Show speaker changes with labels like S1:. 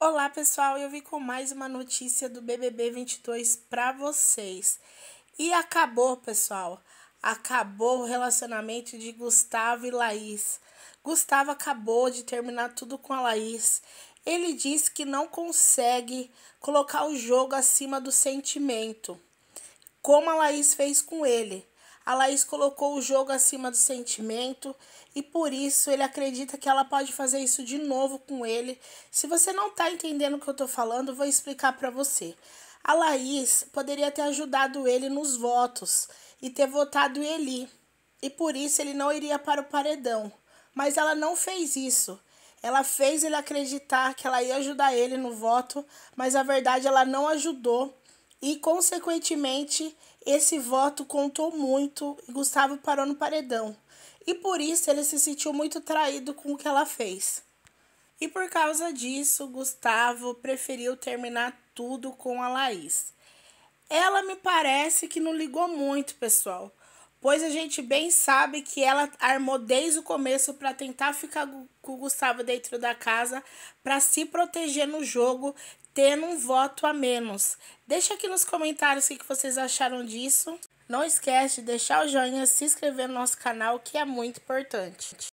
S1: Olá pessoal, eu vim com mais uma notícia do BBB 22 para vocês. E acabou, pessoal. Acabou o relacionamento de Gustavo e Laís. Gustavo acabou de terminar tudo com a Laís. Ele diz que não consegue colocar o jogo acima do sentimento, como a Laís fez com ele. A Laís colocou o jogo acima do sentimento e por isso ele acredita que ela pode fazer isso de novo com ele. Se você não tá entendendo o que eu tô falando, vou explicar para você. A Laís poderia ter ajudado ele nos votos e ter votado ele e por isso ele não iria para o paredão. Mas ela não fez isso. Ela fez ele acreditar que ela ia ajudar ele no voto, mas a verdade ela não ajudou e, consequentemente, esse voto contou muito e Gustavo parou no paredão. E por isso ele se sentiu muito traído com o que ela fez. E por causa disso, Gustavo preferiu terminar tudo com a Laís. Ela me parece que não ligou muito, pessoal, pois a gente bem sabe que ela armou desde o começo para tentar ficar com o Gustavo dentro da casa, para se proteger no jogo tendo um voto a menos. Deixa aqui nos comentários o que vocês acharam disso. Não esquece de deixar o joinha, se inscrever no nosso canal, que é muito importante.